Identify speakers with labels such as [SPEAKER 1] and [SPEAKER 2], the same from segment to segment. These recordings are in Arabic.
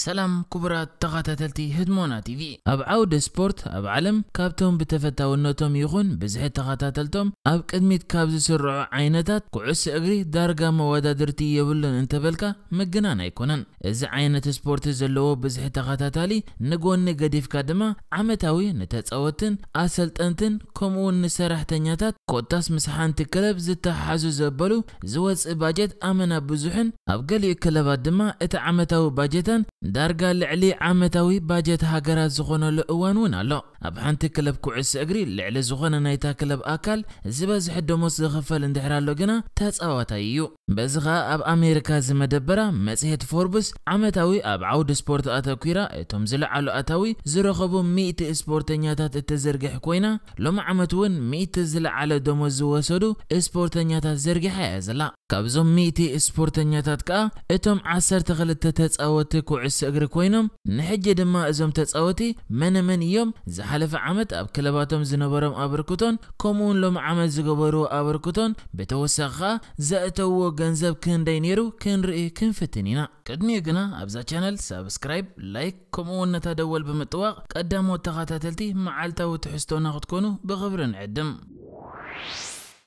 [SPEAKER 1] سلام كبرى تغطى تلتي هدمونا تي في اب عود سبورت اب علم بتفتا بتفتاونتم يخون بزح تغطى تلتم اب قدميت كابز سرع عينتات كعس اغري دارغا درتي يبلن انت بلكا مجنان ايكونن እዚ ዓይነት ስፖርት ዘለዎ ብዝሒ ተኸታታሊ ንጎኒ ገዲፍካ ድማ ዓመታዊ ንተፃወትን ኣሰልጠንትን ከምኡውን ንሰራሕተኛታት كوتاس مسحان تكلب ክለብ حازو ዘበሉ ዝወፅእ باجت امنا ብዙሕን اب قلي ክለባት دما እቲ عمتاو ባጀታን ዳርጋ ልዕሊ ዓመታዊ ባጀት ሃገራት ዝኾነሉ እዋን እውን ኣሎ ኣብ ሓንቲ ክለብ ኩዕሶ እግሪ ልዕሊ ዝኾነ ናይታ ክለብ ኣካል ዝበዝሐ ደሞዝ ዝኽፈል እንድሕር ኣሎ ግና ተፃዋታይ እዩ በዚ ከዓ ኣብ ኣሜሪካ ዝመደበራ መጽሔት ፎርብስ ዓመታዊ ኣብ ዓውዲ ስፖርት ኣተኲራ እቶም ዝለዓሉ ኣታዊ ዝረኸቡ 100 ስፖርተኛታት እተዘርግሕ ኮይና ሎሚ ዓመት እውን 100 ዝለዓለ ደሞዝ ዝወሰዱ ስፖርተኛታት ዘርጊሐ እያ ዘላ ካብዞም 100 ስፖርተኛታት ከዓ እቶም 12 ተፃወቲ ኩዕሶ سقر كوينم نحج دما ازم تصاوتي من من يوم زحلف عمت اب كلباتم زنبرم ابركوتون كومون لوم عمل زغبرو ابركوتون بتوسخا زاتو غنزب كن دينيرو كن ري كن فتنينا قدني غنا ابزا شانل سبسكرايب لايك كومون نتا دول بمطواق قدامو تخاتاتلتي معلتا وتحستونا خدكونو بغبرن عدم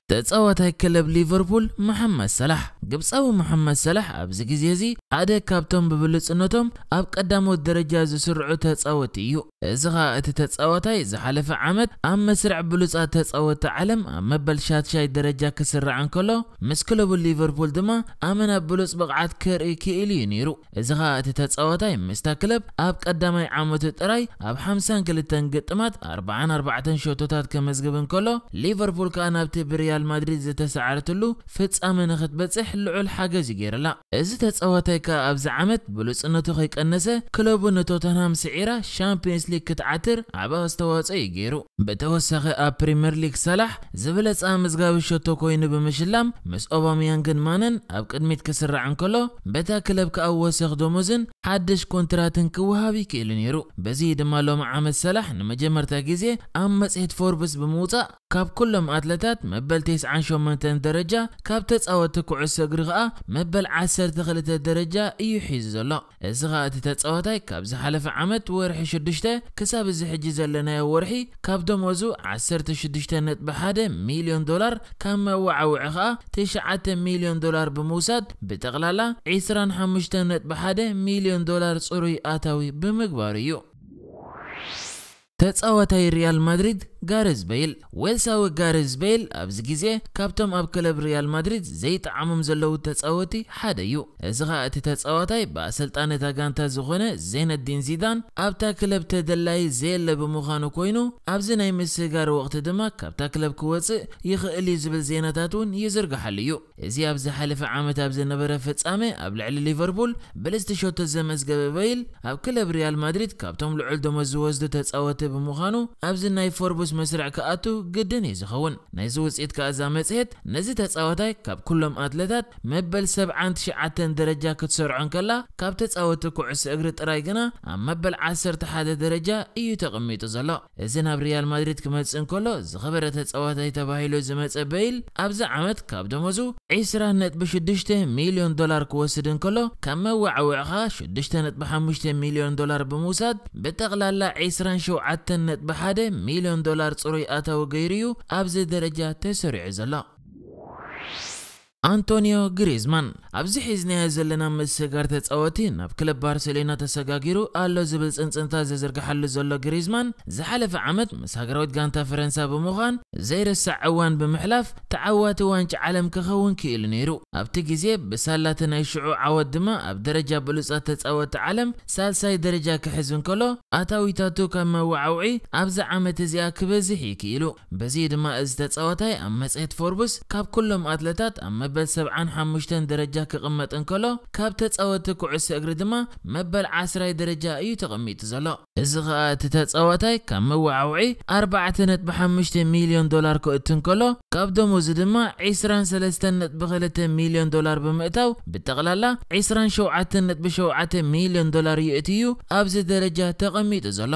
[SPEAKER 1] تصوت هاي ليفربول محمد صلاح قبس محمد صلاح أبزك زيزي حدا كابتن ببلوس النوتوم أب قدامو الدرجة زي سرعة تصوت إيو إزغا تتصوت هاي زي حالف عمد أم مسرع بلوس أتصوت عالم أم مبلشات شاي درجة كسرع عن كله مس ليفربول دما أمنا بلوس بقعد كير إيكي نيرو إزغا تتصوت هاي مستا كلب أب قدامو عمد تراي أب حمسان كلتان قطمات أربعان أربعتان شوتوتات كمزقبن ليفربول كان أبتي بريال ሪያል ማድሪድ ዝተሰዓረትሉ ፍጻመ ንኽትበጽሕ ልዑል ሓገዝ እዩ ገይረላ እዚ ተጻዋታይ ከ ኣብዚ ዓመት ብሉፅነቱ ከይቀነሰ ክለቡ ንቶተንሃም ስዒራ ሻምፒዮንስ ሊግ ክትዓትር ዓብ ኣስተዋፀ እዩ ገይሩ ብተወሳኺ ኣብ ፕሪምየር ሊግ ሰላሕ ዝበለፀ ምዝጋቢ ሸቶ ኮይኑ ብምሽላም ምስ ኦባምያንግን ማነን ኣብ ቅድሚት ክስራዕ እንከሎ በታ ክለብ ካብ ወሰኽ ደሞዝን ሓድሽ ኮንትራትን ክወሃብ ይክእል ነይሩ በዚ ድማ ሎም ዓመት ሰላሕ ንመጀመርታ ግዜ ኣብ መጽሔት ፎርብስ ብምውፃእ ካብ ኩሎም ኣትለታት መበል 298 ደረጃ ካብ ተፃወቲ ኩዕሶ እግሪ ከዓ መበል 12 ደረጃ እዩ ሒዙ ዘሎ እዚ ከዓ እቲ ተፃወታይ ካብ ዝሓለፈ ዓመት ወርሒ 6 ክሳብ እዚ ሕጂ ዘለናዮ ወርሒ ካብ ደመዙ 16.1 ሚሊዮን ዶላር ካብ መወዓውዒ ከዓ 9 ሚሊዮን ዶላር ብምውሳድ ብጠቕላላ 25.1 ሚሊዮን ዶላር ፅሩይ ኣታዊ ብምግባር እዩ ተፃዋታይ ሪያል ማድሪድ ጋሬዝ በይል ዌልሳዊ ጋሬዝ በይል ኣብዚ ግዜ ካብቶም ኣብ ክለብ ሪያል ማድሪድ ዘይጠዓሞም ዘለው ተፃወቲ ሓደ እዩ እዚ ከዓ እቲ ተፃዋታይ ብኣሰልጣነ ታጋንታ ዝኾነ ዘይነዲን ዚዳን ኣብታ ክለብ ተደላይ ዘየለ ብምዃኑ ኮይኑ ኣብዚ ናይ ምስጋር ወቅቲ ድማ ካብታ ክለብ ክወፅእ ይኽእል እዩ ዝብል ዜናታት እውን ይዝርግሓሉ እዩ እዚ ኣብ ዝሓለፈ ዓመት ኣብ ዝነበረ ፍጻሜ ኣብ ልዕሊ ሊቨርፑል ብልስቲ ሸቶ ዘመዝገበ በይል ኣብ ክለብ ሪያል ማድሪድ ካብቶም ልዑል ደመዝ ዝወስዱ ተፃወቲ ብምዃኑ ኣብዚ ናይ ፎርቡስ مسرع كاتو قدني زخون نيزوز ات كازا مسيت نزيت تصاوتاي كاب كلهم اتلتات مبل 70 شعات درجه كتسرعون كلا كاب تصاوت كعس اغري طرايغنا مبل 10 تحد درجه اي تقميتو زلا زين اب ريال مدريد كمصن كلو زخبره تصاوتاي تباهيلو زمصبيل ابز عمت كاب دموزو 20 نت بشدشت مليون دولار كوسدن كلو كما وعوعا شدشت نت بحمشت مليون دولار بموساد بتغلى لا شو شعات نت بحاده مليون دولار ዶላር ፅሩይ ኣታዊ ገይሩ እዩ ኣብዚ ደረጃ ተሰሪዑ ዘሎ አንቶኒዮ ግሪዝማን ኣብዚ ሒዝናያ ዘለና ምስጋር ተፃወቲ ናብ ክለብ ባርሴሎና ተሰጋጊሩ ኣሎ ዝብል ፅንፅንታ ዘዝርግሐሉ ዘሎ ግሪዝማን ዝሓለፈ ዓመት ምስ ሃገራዊት ጋንታ ፈረንሳ ብምዃን ዘይርሳዕ እዋን ብምሕላፍ ተዓዋቲ ዋንጫ ዓለም ክኸውን ክኢሉ ነይሩ ኣብቲ ግዜ ብሳላቲ ናይ ሽዑ ዓወት ድማ ኣብ ደረጃ ብሉፃት ተፃወቲ ዓለም ሳልሳይ ደረጃ ክሕዝ እንከሎ ኣታዊታቱ ካብ መወዓውዒ ኣብዛ ዓመት እዚኣ ክበዝሕ ይክኢሉ በዚ ድማ እዚ ተፃወታይ ኣብ መፅሄት ፎርብስ ካብ ኩሎም ኣትለታት ኣብ ዘበል 75 ደረጃ ክቕመጥ እንከሎ ካብ ተፃወቲ ኩዕሶ እግሪ ድማ መበል 10 ደረጃ እዩ ተቐሚጡ ዘሎ እዚ ከዓ እቲ ተፃዋታይ ካብ መወዓውዒ 4.5 ሚልዮን ዶላር ክእቱ እንከሎ ካብ ደመዙ ድማ 23.2 ሚልዮን ዶላር ብምእታው ብጠቕላላ 27.7 ሚልዮን ዶላር ይእትዩ ኣብዚ ደረጃ ተቐሚጡ ዘሎ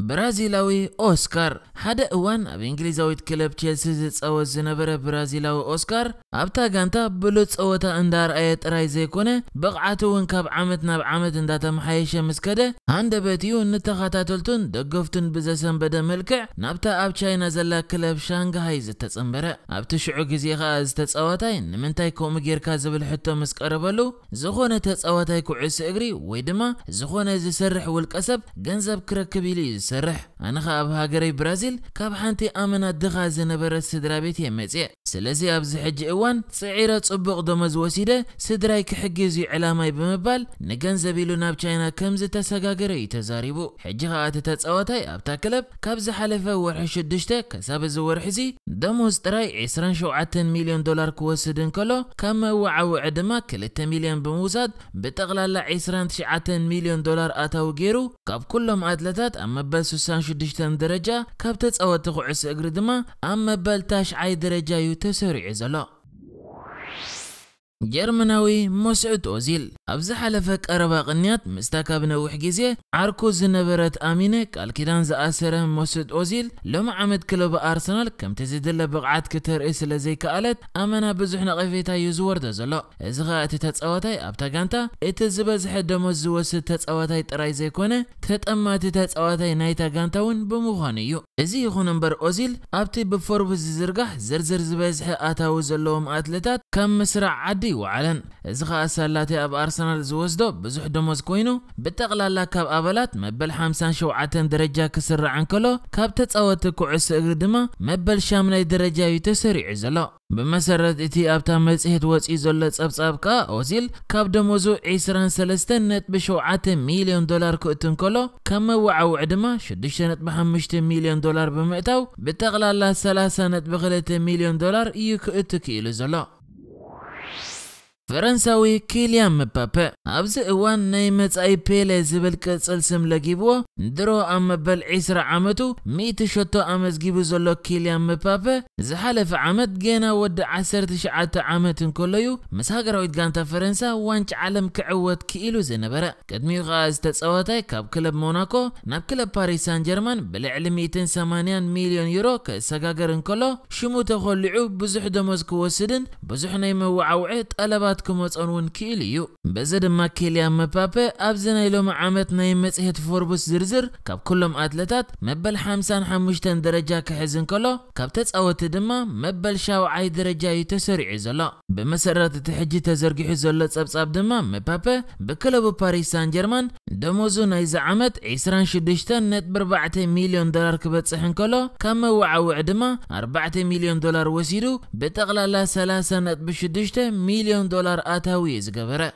[SPEAKER 1] برازيلاوي اوسكار هەدە ئەوان ئەب ئینگلیزەوەیت کلب چێسزت ئەوە زنەبەرە برازیلاوە ئۆسکار ኣብታ ጋንታ ብሉፅ ፀወታ እንዳርኣየ ጥራይ ዘይኮነ ብቕዓት እውን ካብ ዓመት ናብ ዓመት እንዳተመሓየሸ ምስ ከደ ሃንደበትኡ ንተኸታተልቱን ደገፍቱን ብዘሰንበደ መልክዕ ናብታ ኣብ ቻይና ዘላ ክለብ ሻንግሃይ ዝተፀምበረ ኣብቲ ሽዑ ግዜ ከዓ ዝተፃወታይ ንምንታይ ከምኡ ጌርካ ዝብል ሕቶ ምስ ቀረበሉ ዝኾነ ተፃወታይ ኩዕሶ እግሪ ወይ ድማ ዝኾነ ዝሰርሕ ውልቀ ሰብ ገንዘብ ክረክብ ኢሉ እዩ ዝሰርሕ ኣነ ከዓ ኣብ ሃገረይ ብራዚል ካብ ሓንቲ ኣመናት ድኻ ዝነበረት ስድራ ቤት እየ መፅእ ስለዚ ኣብዚ ሕጂ እዋን ፅዒረ ፅቡቕ ደመዝ ወሲደ ስድራይ ክሕግዝ እዩ ዕላማይ ብምባል ንገንዘብ ኢሉ ናብ ቻይና ከም ዝተሰጋገረ እዩ ተዛሪቡ ሕጂ ከዓ እቲ ተፃዋታይ ኣብታ ክለብ ካብ ዝሓለፈ ወርሒ 6 ክሳብ እዚ ወርሒ እዚ ደሞዝ ጥራይ 27 ሚልዮን ዶላር ክወስድ እንከሎ ካብ መወዓውዒ ድማ 2 ሚልዮን ብምውሳድ ብጠቕላላ 29 ሚልዮን ዶላር ኣታዊ ገይሩ ካብ ኩሎም ኣትለታት ኣብ መበል 66 ደረጃ ካብ ተፃወቲ ኩዕሶ እግሪ ድማ ኣብ መበል ታሽዓይ ደረጃ እዩ تسارع زلاء ጀርመናዊ መስዑት ኦዚል ኣብዚ ሓለፈ ቀረባ ቅንያት ምስታ ካብ ነዊሕ ግዜ ዓርኩ ዝነበረት ኣሚነ ቃል ኪዳን ዝኣሰረ መስዑት ኦዚል ሎሚ ዓመት ክለብ ኣርሰናል ከምቲ ዝድለ ብቕዓት ክትርኢ ስለ ዘይከኣለት ኣመና ብዙሕ ነቐፌታ እዩ ዝወርደ ዘሎ እዚ ኸ እቲ ተፃዋታይ ኣብታ ጋንታ እቲ ዝበዝሐ ደመዝ ዝወስድ ተፃዋታይ ጥራይ ዘይኮነ ተጠማቲ ተፃዋታይ ናይታ ጋንታ እውን ብምዃኑ እዩ እዚ ይኹን እምበር ኦዚል ኣብቲ ብፎርብ ዝዝርጋሕ ዝርዝር ዝበዝሐ ኣታዊ ዘለዎም ኣትሌታት ካብ ምስራዕ ዓዲ ዋዓለን እዚ ከዓ ሰላተይ ኣብ ኣርሰናል ዝወስዶ ብዙሕ ደሞዝ ኮይኑ ብጠቕላላ ካብ ኣባላት መበል 57 ደረጃ ክስራዕን ከሎ ካብ ተፃወቲ ኩዕሶ እግሪ ድማ መበል ሻምናይ ደረጃ እዩ ተሰሪዑ ዘሎ ብመሰረት እቲ ኣብታ መጽሔት ወፂኡ ዘሎ ጸብጻብ ከዓ ኦዚል ካብ ደመዙ 23.7 ሚልዮን ዶላር ክእትን ከሎ ካብ መወዓውዕ ድማ 6.5 ሚልዮን ዶላር ብምእታው ብጠቕላላ 30.2 ሚልዮን ዶላር እዩ ክእቲ ክኢሉ ዘሎ ፈረንሳዊ ኪልያን መባፔ ኣብዚ እዋን ናይ መጻኢ ፔሌ ዝብል ቅጽል ስም ለጊብዎ ድሮ ኣብ መበል 20 ዓመቱ 100 ሸቶ ኣመዝጊቡ ዘሎ ኪልያን መባፔ ዝሓለፈ ዓመት ገና ወዲ 19 ዓመት እንከሎ እዩ ምስ ሃገራዊት ጋንታ ፈረንሳ ዋንጫ ዓለም ክዕወት ክኢሉ ዝነበረ ቅድሚኡ ኸኣ ዝተጸወታይ ካብ ክለብ ሞናኮ ናብ ክለብ ፓሪስ ሳን ጀርማን ብልዕሊ 180 ሚልዮን ዩሮ ክሰጋገር እንከሎ ሽሙ ተኸሊዑ ብዙሕ ደመዝ ክወስድን ብዙሕ ናይ መወዓውዒ ጠለባት ክመፀን እውን ክእል እዩ በዚ ድማ ኬልያን መፓፔ ኣብዚ ናይ ሎሚ ዓመት ናይ መፅሄት ፎርብስ ዝርዝር ካብ ኩሎም ኣትለታት መበል 55 ደረጃ ክሕዝን ከሎ ካብ ተፃወቲ ድማ መበል ሻውዓይ ደረጃ እዩ ተሰሪዑ ዘሎ ብመሰረት እቲ ሕጂ ተዘርጊሑ ዘሎ ፀብጻብ ድማ መፓፔ ብክለቡ ፓሪስ ሳን ጀርማን ደመዙ ናይዚ ዓመት 26.4 ሚሊዮን ዶላር ክበፅሕ እንከሎ ካብ መወዓውዕ ድማ 4 ሚሊዮን ዶላር ወሲዱ ብጠቕላላ 30.6 ሚሊዮን ዶላር ڕار ئاتاوی زگەبرە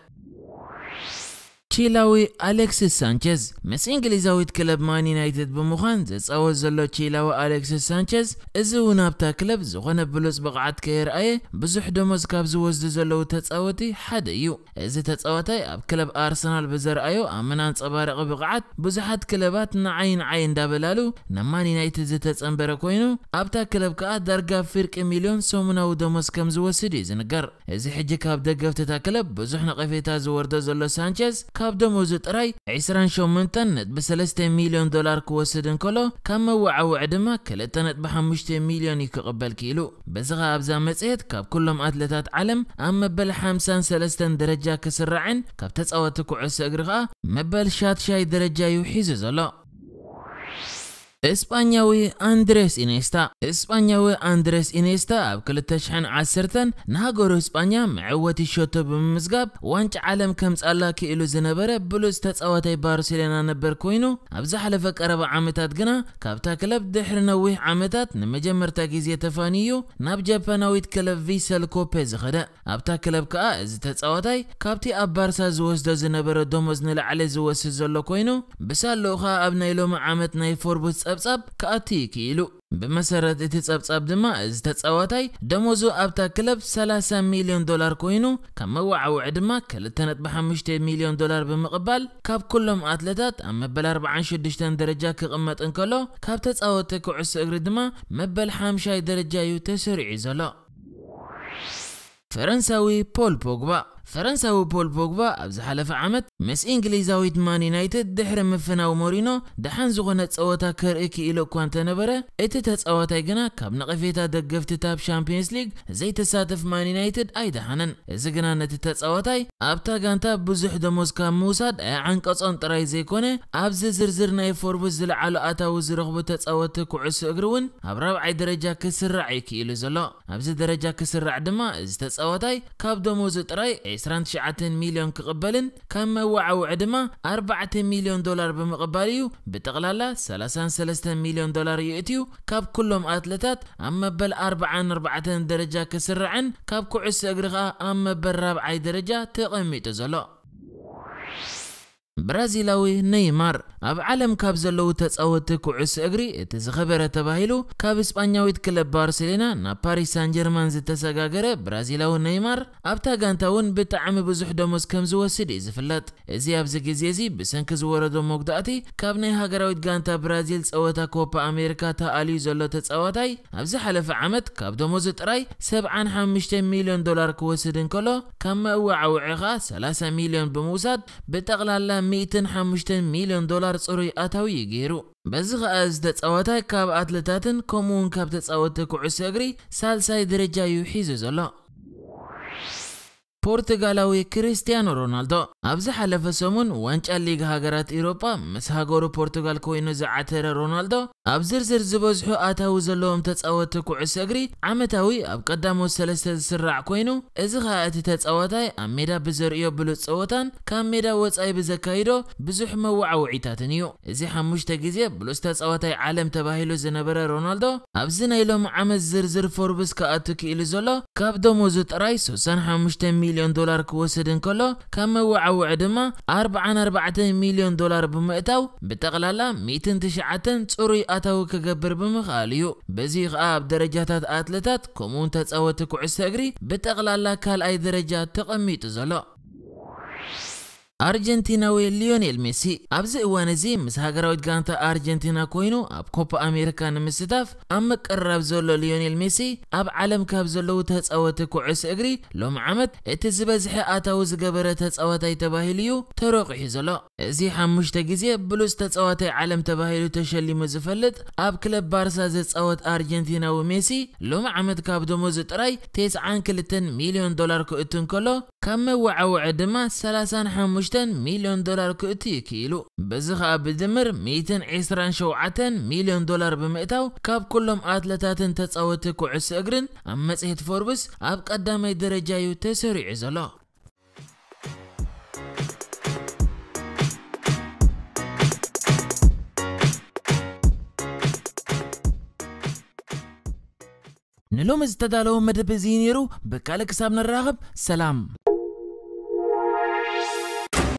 [SPEAKER 1] ቺላዊ ኣሌክሲስ ሳንቸዝ ምስ እንግሊዛዊ ክለብ ማን ዩናይትድ ብምዃን ዝፃወት ዘሎ ቺላዊ ኣሌክሲስ ሳንቸዝ እዚ እውን ኣብታ ክለብ ዝኾነ ብሉፅ ብቕዓት ከይረኣየ ብዙሕ ደመዝ ካብ ዝወስዱ ዘለዉ ተፃወቲ ሓደ እዩ እዚ ተፃወታይ ኣብ ክለብ ኣርሰናል ብዘረኣዮ ኣመና ኣንፀባረቂ ብቕዓት ብዙሓት ክለባት ንዓይ ንዓይ እንዳበላሉ ንማን ዩናይትድ ዝተፀንበረ ኮይኑ ኣብታ ክለብ ከዓ ዳርጋ ፍርቂ ሚሊዮን ሰሙናዊ ደመዝ ከም ዝወስድ እዩ ዝንገር እዚ ሕጂ ካብ ደገፍትታ ክለብ ብዙሕ ነቐፌታ ዝወርዶ ዘሎ ሳንቸዝ ካብ كاب دموز تراي 28 تنت ب مليون دولار كوسد انكلو كما وعو عدما كل تنت ب مليون يقبل كيلو بس غاب زامت كاب كلهم اتلتات علم اما بل 53 درجه كسرعن كاب تصاوتك عس اغرغا مبل شات شاي درجه يحيز زلو እስጳኛዊ ኣንድሬስ ኢኔስታ እስጳኛዊ ኣንድሬስ ኢኔስታ ኣብ 2010 ንሃገሩ እስጳኛ ምዕወት ይሸቶ ብምምዝጋብ ዋንጫ ዓለም ከምጻላ ክኢሉ ዝነበረ ብሉፅ ተጻዋታይ ባርሴሎና ነበር ኮይኑ ኣብ ዝሓለፈ ቀረባ ዓመታት ግና ካብታ ክለብ ድሕሪ ነዊሕ ዓመታት ንመጀመርታ ግዜ ተፋንዩ ናብ ጃፓናዊት ክለብ ቪሰል ኮፔ ዝኸደ ኣብታ ክለብ ከዓ እዚ ተጻዋታይ ካብቲ ኣብ ባርሳ ዝወስዶ ዝነበረ ደሞዝ ንላዕለ ዝወስድ ዘሎ ኮይኑ ብሳልኡ ከዓ ኣብ ናይ ሎሚ ዓመት ናይ ፎርቡስ ምጽብጻብ ከኣቱ ይክኢሉ ብመሰረት እቲ ጸብጻብ ድማ እዚ ተጻዋታይ ደመዙ ኣብታ ክለብ 30 ሚልዮን ዶላር ኮይኑ ካብ መወዓውዒ ድማ 2.5 ሚልዮን ዶላር ብምቕባል ካብ ኩሎም ኣትለታት ኣብ መበል 46 ደረጃ ክቕመጥ እንከሎ ካብ ተጻወተ ኩዕሶ እግሪ ድማ መበል 5 ደረጃ እዩ ተሰሪዑ ዘሎ ፈረንሳዊ ፖል ፖግባ فرنسا وبول بوغبا ኣብ ዝሓለፈ ዓመት ምስ እንግሊዛዊት ማን ዩናይትድ ድሕሪ ምፍናው ሞሪኖ ድሓን ዝኾነ ፀወታ ከርኢ ክኢሉ እኳ እንተነበረ እቲ ተፃዋታይ ግና ካብ ነቐፌታ ደገፍቲ ታብ ሻምፒዮንስ ሊግ ዘይተሳተፍ ማን ዩናይትድ ኣይድሓነን እዚ ግና ነቲ ተፃዋታይ ኣብታ ጋንታ ብዙሕ ደሞዝ ካብ ምውሳድ ኣዓንቀፆን ጥራይ ዘይኮነ ኣብዚ ዝርዝር ናይ ፎርብስ ዝለዓሉ ኣታዊ ዝረኽቡ ተፃወቲ ኩዕሶ እግሪ እውን ኣብ ራብዓይ ደረጃ ክስራዕ እዩ ክኢሉ ዘሎ ኣብዚ ደረጃ ክስራዕ ድማ እዚ ተፃዋታይ ካብ ደሞዙ ጥራይ 29 مليون كقبلن كم وعو عدما 4 مليون دولار بمقباليو بتغلالا 33 مليون دولار يأتيو كاب كلهم أتلتات أما بل 44 درجة كسرعن كاب كعس أقرغا أما بل رابعي درجة تقيمي تزلو برازيلاዊ ነይማር ኣብ ዓለም ካብ ዘለዉ ተጻወቲ ኩዕሶ እግሪ እቲ ዝኸበረ ተባሂሉ ካብ እስጳኛዊት ክለብ ባርሴሎና ናብ ፓሪስ ሳን ጀርማን ዝተሰጋገረ ብራዚላዊ ነይማር ኣብታ ጋንታ እውን ብጣዕሚ ብዙሕ ደሞዝ ከም ዝወስድ እዩ ዝፍለጥ እዚ ኣብዚ ግዜ እዚ ብሰንኪ ዝወረዶ መጉዳእቲ ካብ ናይ ሃገራዊት ጋንታ ብራዚል ፀወታ ኮፓ ኣሜሪካ ተኣልዩ ዘሎ ተጻዋታይ ኣብዚ ሓለፈ ዓመት ካብ ደሞዝ ጥራይ 75 ሚልዮን ዶላር ክወስድ እንከሎ ካብ መእዋዓውዒ ኸኣ 30 ሚልዮን ብምውሳድ ብጠቕላላ 105 ሚልዮን ዶላር ፅሩይ ኣታዊ ገይሩ በዚ ኸኣ ዝተፃወታይ ካብ ኣትለታትን ከምኡውን ካብ ተፃወቲ ኩዕሶ እግሪ ሳልሳይ ደረጃ እዩ ሒዙ ዘሎ ፖርቱጋላዊ ክሪስቲያኖ ሮናልዶ أبز حلف سومون وانجال ليغ هاجرات إوروبا مسهاجورو پرتغال كوينو زعتر رونالدو أبزر زر زبزحو آتاو زلوم تتساوت كوعس أجري عمتاوي أب قدامو سلسل سرع كوينو إزغا أتي تتساوتاي أميدا بزر إيو بلو تساوتان كان ميدا واتساي بزكايدو بزح موعو عيتاتنيو إزي حموش تاقيزي بلوس تتساوتاي عالم تباهيلو زنبرا رونالدو أبزنا إلوم عمز زر زر فوربس كأتو كإلو زلو كابدو موزو تراي سوسان حموش مليون دولار كوسدن كلو كان موعو ربحوا عدما 44 مليون دولار بمئتاو بتغلالا 209 تصوري اتاو كقبر بمخاليو بزيغ اب درجاتات اتلتات كومون تتساوتكو عساقري بتغلالا كالاي درجات تقميتو زلو አርጀንቲናዊ ሊዮኔል ሜሲ ኣብዚ እዋን እዚ ምስ ሃገራዊት ጋንታ ኣርጀንቲና ኮይኑ ኣብ ኮፓ ኣሜሪካ ንምስታፍ ኣብ ምቅራብ ዘሎ ሊዮኔል ሜሲ ኣብ ዓለም ካብ ዘለዉ ተፃወቲ ኩዕሶ እግሪ ሎም ዓመት እቲ ዝበዝሐ ኣታዊ ዝገበረ ተፃዋታይ ተባሂሉ እዩ ተረቂሑ ዘሎ እዚ ሓሙሽተ ግዜ ብሉፅ ተፃዋታይ ዓለም ተባሂሉ ተሸሊሙ ዝፈልጥ ኣብ ክለብ ባርሳ ዝፃወት ኣርጀንቲናዊ ሜሲ ሎም ዓመት ካብ ደመዙ ጥራይ 92 ሚሊዮን ዶላር ክእቱ እንከሎ ካብ መወዓውዒ ድማ 35 وشتن مليون دولار كأتي كيلو بزخ بدمر ميتن عسران شوعتن مليون دولار بمئتاو كاب كلهم آتلتاتن تتصاوت كعس أجرن أما فوربس أب قدامي درجة يتسرع زلا نلوم استدالو مدبزين يرو بكالك سابن الراغب سلام